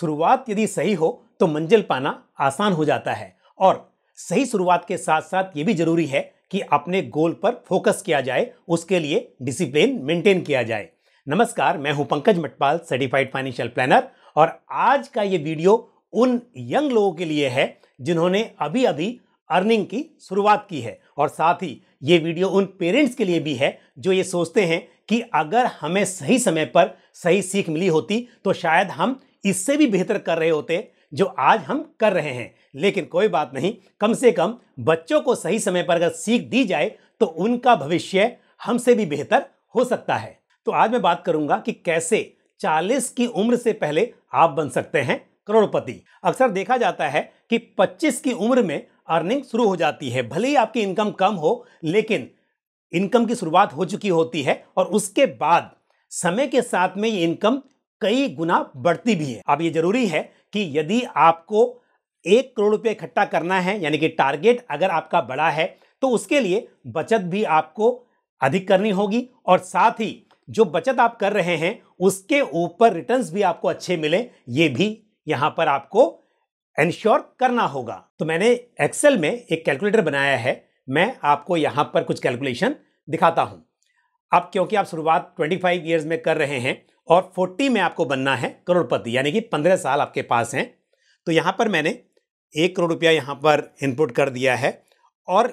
शुरुआत यदि सही हो तो मंजिल पाना आसान हो जाता है और सही शुरुआत के साथ साथ ये भी जरूरी है कि अपने गोल पर फोकस किया जाए उसके लिए डिसिप्लिन मेंटेन किया जाए नमस्कार मैं हूं Pankaj Matpal certified financial planner और आज का ये वीडियो उन यंग लोगों के लिए है जिन्होंने अभी अभी अर्निंग की शुरुआत की है और साथ ही ये वीडियो उन पेरेंट्स के लिए भी है जो ये सोचते हैं कि अगर हमें सही समय पर सही सीख मिली होती तो शायद हम इससे भी बेहतर कर रहे होते जो आज हम कर रहे हैं लेकिन कोई बात नहीं कम से कम बच्चों को सही समय पर अगर सीख दी जाए तो उनका भविष्य हमसे भी बेहतर हो सकता है तो आज मैं बात करूंगा कि कैसे 40 की उम्र से पहले आप बन सकते हैं करोड़पति अक्सर देखा जाता है कि 25 की उम्र में अर्निंग शुरू हो जाती है भले ही आपकी इनकम कम हो लेकिन इनकम की शुरुआत हो चुकी होती है और उसके बाद समय के साथ में ये इनकम कई गुना बढ़ती भी है अब ये जरूरी है कि यदि आपको एक करोड़ रुपये इकट्ठा करना है यानी कि टारगेट अगर आपका बड़ा है तो उसके लिए बचत भी आपको अधिक करनी होगी और साथ ही जो बचत आप कर रहे हैं उसके ऊपर रिटर्न्स भी आपको अच्छे मिले ये भी यहाँ पर आपको इंश्योर करना होगा तो मैंने एक्सेल में एक कैलकुलेटर बनाया है मैं आपको यहाँ पर कुछ कैलकुलेशन दिखाता हूँ अब क्योंकि आप शुरुआत 25 फाइव ईयर्स में कर रहे हैं और 40 में आपको बनना है करोड़पति यानी कि 15 साल आपके पास हैं तो यहाँ पर मैंने एक करोड़ रुपया यहाँ पर इनपुट कर दिया है और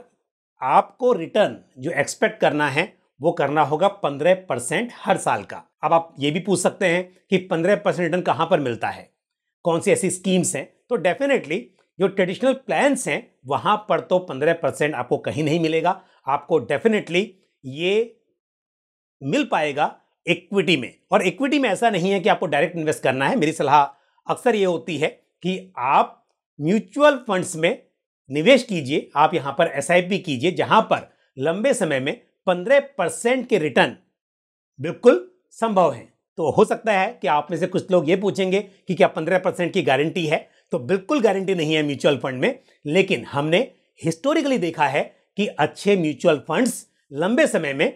आपको रिटर्न जो एक्सपेक्ट करना है वो करना होगा पंद्रह परसेंट हर साल का अब आप ये भी पूछ सकते हैं कि पंद्रह परसेंट रिटर्न कहाँ पर मिलता है कौन सी ऐसी स्कीम्स हैं तो डेफिनेटली जो ट्रेडिशनल प्लान्स हैं वहाँ पर तो पंद्रह परसेंट आपको कहीं नहीं मिलेगा आपको डेफिनेटली ये मिल पाएगा इक्विटी में और इक्विटी में ऐसा नहीं है कि आपको डायरेक्ट इन्वेस्ट करना है मेरी सलाह अक्सर ये होती है कि आप म्यूचुअल फंड्स में निवेश कीजिए आप यहाँ पर एस कीजिए जहाँ पर लंबे समय में पंद्रह परसेंट के रिटर्न बिल्कुल संभव हैं तो हो सकता है कि आप में से कुछ लोग ये पूछेंगे कि क्या पंद्रह परसेंट की गारंटी है तो बिल्कुल गारंटी नहीं है म्यूचुअल फंड में लेकिन हमने हिस्टोरिकली देखा है कि अच्छे म्यूचुअल फंड्स लंबे समय में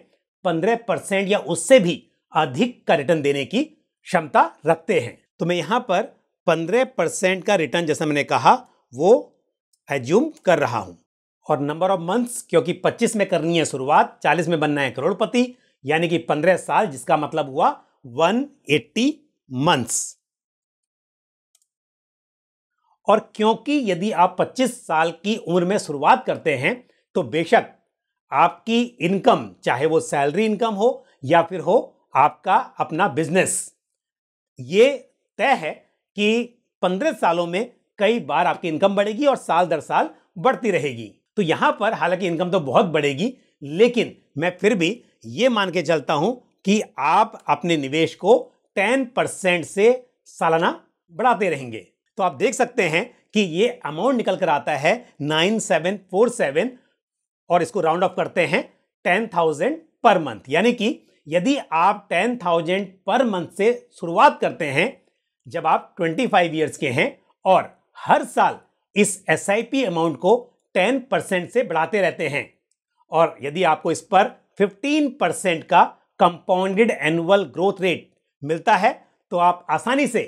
पंद्रह परसेंट या उससे भी अधिक का रिटर्न देने की क्षमता रखते हैं तो मैं यहाँ पर पंद्रह परसेंट का रिटर्न जैसा मैंने कहा वो एज्यूम कर रहा हूँ और नंबर ऑफ मंथ्स क्योंकि पच्चीस में करनी है शुरुआत चालीस में बनना है करोड़पति यानी कि पंद्रह साल जिसका मतलब हुआ वन एट्टी मंथ्स और क्योंकि यदि आप 25 साल की उम्र में शुरुआत करते हैं तो बेशक आपकी इनकम चाहे वो सैलरी इनकम हो या फिर हो आपका अपना बिजनेस ये तय है कि पंद्रह सालों में कई बार आपकी इनकम बढ़ेगी और साल दर साल बढ़ती रहेगी तो यहां पर हालांकि इनकम तो बहुत बढ़ेगी लेकिन मैं फिर भी ये मान के चलता हूं कि आप अपने निवेश को टेन परसेंट से सालाना बढ़ाते रहेंगे तो आप देख सकते हैं कि ये अमाउंट निकल कर आता है नाइन सेवन फोर सेवन और इसको राउंड ऑफ करते हैं टेन थाउजेंड पर मंथ यानी कि यदि आप टेन थाउजेंड पर मंथ से शुरुआत करते हैं जब आप ट्वेंटी फाइव ईयर्स के हैं और हर साल इस एस अमाउंट को टेन परसेंट से बढ़ाते रहते हैं और यदि आपको इस पर फिफ्टीन परसेंट का कंपाउंडेड एनुअल ग्रोथ रेट मिलता है तो आप आसानी से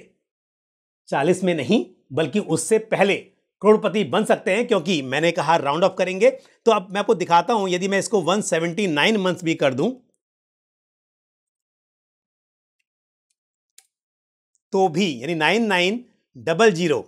चालीस में नहीं बल्कि उससे पहले करोड़पति बन सकते हैं क्योंकि मैंने कहा राउंड ऑफ करेंगे तो अब मैं आपको दिखाता हूं यदि मैं इसको 179 मंथ्स भी कर दूं तो भी यानी nine nine double zero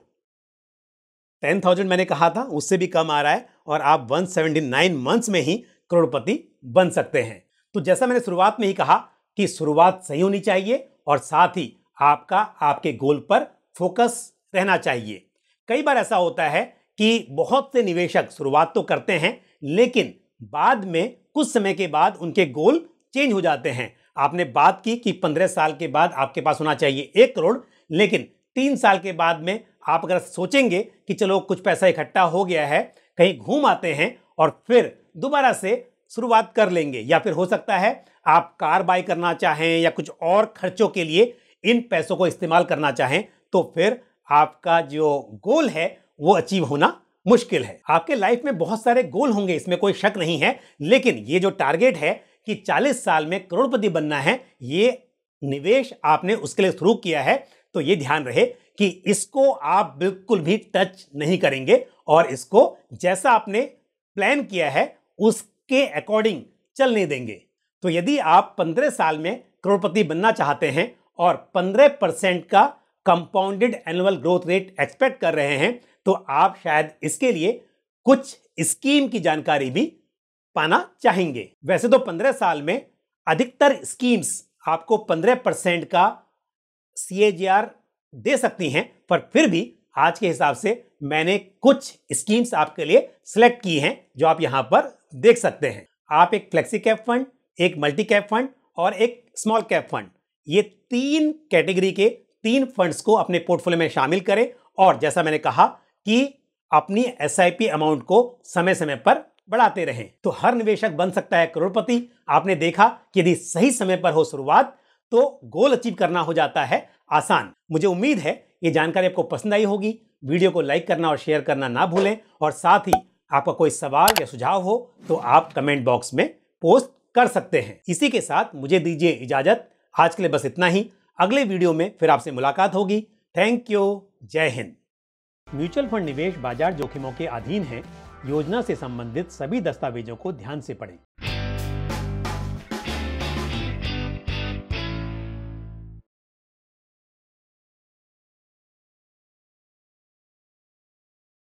ten thousand मैंने कहा था उससे भी कम आ रहा है और आप वन सेवेंटी नाइन मंथ्स में ही करोड़पति बन सकते हैं तो जैसा मैंने शुरुआत में ही कहा कि शुरुआत सही होनी चाहिए और साथ ही आपका आपके गोल पर फोकस रहना चाहिए कई बार ऐसा होता है कि बहुत से निवेशक शुरुआत तो करते हैं लेकिन बाद में कुछ समय के बाद उनके गोल चेंज हो जाते हैं आपने बात की कि पंद्रह साल के बाद आपके पास होना चाहिए एक करोड़ लेकिन तीन साल के बाद में आप अगर सोचेंगे कि चलो कुछ पैसा इकट्ठा हो गया है कहीं घूम आते हैं और फिर दोबारा से शुरुआत कर लेंगे या फिर हो सकता है आप कार बाय करना चाहें या कुछ और खर्चों के लिए इन पैसों को इस्तेमाल करना चाहें तो फिर आपका जो गोल है वो अचीव होना मुश्किल है आपके लाइफ में बहुत सारे गोल होंगे इसमें कोई शक नहीं है लेकिन ये जो टारगेट है कि 40 साल में करोड़पति बनना है ये निवेश आपने उसके लिए शुरू किया है तो ये ध्यान रहे कि इसको आप बिल्कुल भी टच नहीं करेंगे और इसको जैसा आपने प्लान किया है उसके अकॉर्डिंग चल नहीं देंगे तो यदि आप 15 साल में करोड़पति बनना चाहते हैं और 15 परसेंट का compounded annual growth rate expect कर रहे हैं तो आप शायद इसके लिए कुछ स्कीम की जानकारी भी पाना चाहेंगे वैसे तो पंद्रह साल में अधिकतर स्कीम्स आपको पंद्रह परसेंट का सी दे सकती हैं पर फिर भी आज के हिसाब से मैंने कुछ स्कीम्स आपके लिए सिलेक्ट की हैं जो आप यहाँ पर देख सकते हैं आप एक फ्लेक्सी कैप फंड एक मल्टी कैप फंड और एक स्मॉल कैप फंड ये तीन कैटेगरी के तीन फंड्स को अपने पोर्टफोलियो में शामिल करें और जैसा मैंने कहा कि अपनी एस अमाउंट को समय समय पर बढ़ाते रहें तो हर निवेशक बन सकता है करोड़पति आपने देखा कि यदि सही समय पर हो शुरुआत तो गोल अचीव करना हो जाता है आसान मुझे उम्मीद है ये जानकारी आपको पसंद आई होगी वीडियो को लाइक करना और शेयर करना ना भूलें और साथ ही आपका कोई सवाल या सुझाव हो तो आप कमेंट बॉक्स में पोस्ट कर सकते हैं इसी के साथ मुझे दीजिए इजाजत आज के लिए बस इतना ही अगले वीडियो में फिर आपसे मुलाकात होगी थैंक यू जय हिंद म्यूचुअल फंड निवेश बाजार जोखिमों के अधीन है योजना से संबंधित सभी दस्तावेजों को ध्यान से पढ़ें